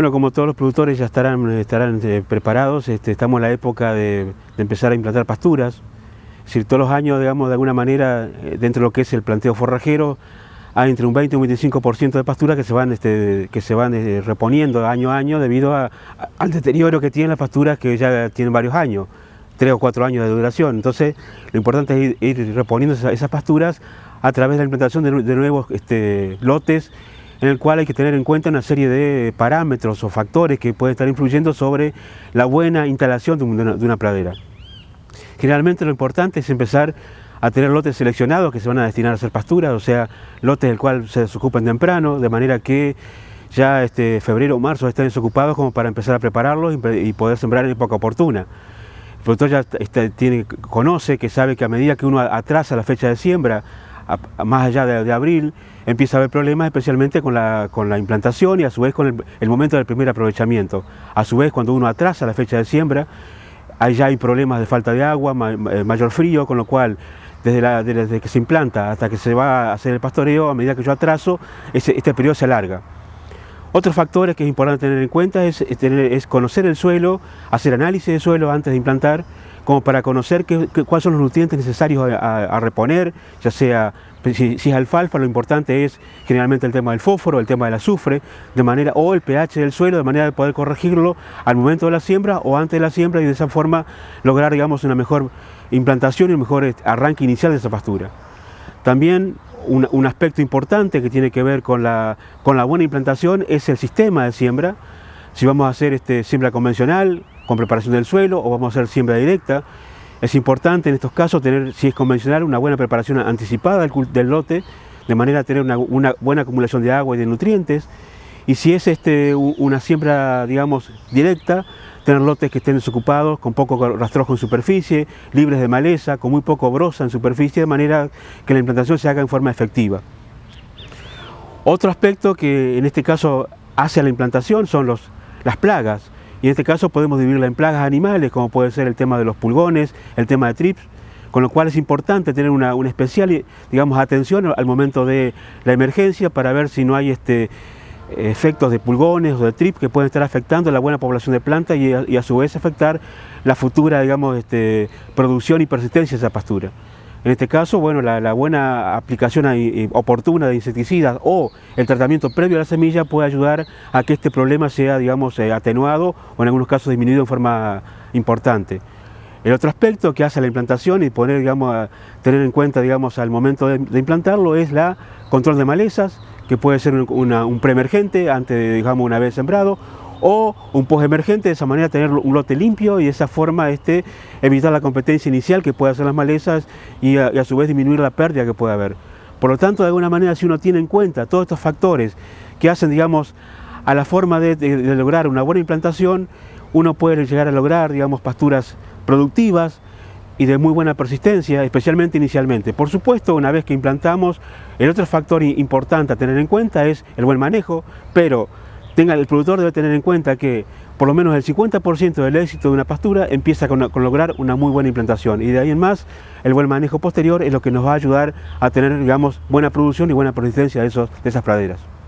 Bueno, como todos los productores ya estarán, estarán eh, preparados, este, estamos en la época de, empezar a implantar pasturas. Es decir, todos los años, digamos, de alguna manera, eh, dentro de lo que es el planteo forrajero, hay entre un 20 y un 25% de pasturas que se van, este, que se van eh, reponiendo año a año debido al deterioro que tienen las pasturas que ya tienen varios años, tres o cuatro años de duración. Entonces, lo importante es ir, reponiendo esas, pasturas a través de la implantación de, nuevos este, lotes en el cual hay que tener en cuenta una serie de parámetros o factores que pueden estar influyendo sobre la buena instalación de una, pradera. Generalmente lo importante es empezar a tener lotes seleccionados que se van a destinar a hacer pasturas, o sea, lotes del cual se desocupen temprano, de manera que ya este febrero o marzo estén desocupados como para empezar a prepararlos y, poder sembrar en época oportuna. El productor ya este, tiene, conoce que sabe que a medida que uno atrasa la fecha de siembra, más allá de, abril, empieza a haber problemas especialmente con la, implantación y a su vez con el, momento del primer aprovechamiento. A su vez, cuando uno atrasa la fecha de siembra, ya hay problemas de falta de agua, eh, mayor frío, con lo cual desde, que se implanta hasta que se va a hacer el pastoreo, a medida que yo atraso, este periodo se alarga. Otro factores que es importante tener en cuenta es, es conocer el suelo, hacer análisis de suelo antes de implantar, como para conocer qué, cuáles son los nutrientes necesarios a, reponer, ya sea si, es alfalfa, lo importante es generalmente el tema del fósforo, el tema del azufre, de manera, o el pH del suelo, de manera de poder corregirlo al momento de la siembra o antes de la siembra y de esa forma lograr digamos, una mejor implantación y un mejor este, arranque inicial de esa pastura. También un, aspecto importante que tiene que ver con la, con la buena implantación es el sistema de siembra. Si vamos a hacer este, siembra convencional, con preparación del suelo o vamos a hacer siembra directa. Es importante en estos casos tener, si es convencional, una buena preparación anticipada del, lote, de manera a tener una, buena acumulación de agua y de nutrientes. Y si es este, una siembra, digamos, directa, tener lotes que estén desocupados, con poco rastrojo en superficie, libres de maleza, con muy poco brosa en superficie, de manera que la implantación se haga en forma efectiva. Otro aspecto que en este caso hace a la implantación son las plagas. Y en este caso podemos dividirla en plagas animales, como puede ser el tema de los pulgones, el tema de trips, con lo cual es importante tener una, especial atención al momento de la emergencia para ver si no hay este, efectos de pulgones o de trips que pueden estar afectando la buena población de plantas y, a su vez afectar la futura este, producción y persistencia de esa pastura. En este caso, bueno, la, buena aplicación eh, oportuna de insecticidas o el tratamiento previo a la semilla puede ayudar a que este problema sea, digamos, eh, atenuado o en algunos casos disminuido en forma importante. El otro aspecto que hace la implantación y poner, digamos, tener en cuenta digamos, al momento de, implantarlo es la control de malezas, que puede ser un, una, un preemergente antes, digamos, una vez sembrado, o un post emergente, de esa manera tener un lote limpio y de esa forma este, evitar la competencia inicial que puede hacer las malezas y a, su vez disminuir la pérdida que puede haber. Por lo tanto, de alguna manera, si uno tiene en cuenta todos estos factores que hacen, digamos, a la forma de, de lograr una buena implantación, uno puede llegar a lograr, digamos, pasturas productivas, y de muy buena persistencia, especialmente inicialmente. Por supuesto, una vez que implantamos, el otro factor importante a tener en cuenta es el buen manejo, pero el productor debe tener en cuenta que por lo menos el 50% del éxito de una pastura empieza con, lograr una muy buena implantación y de ahí en más el buen manejo posterior es lo que nos va a ayudar a tener digamos buena producción y buena persistencia de, de esas praderas.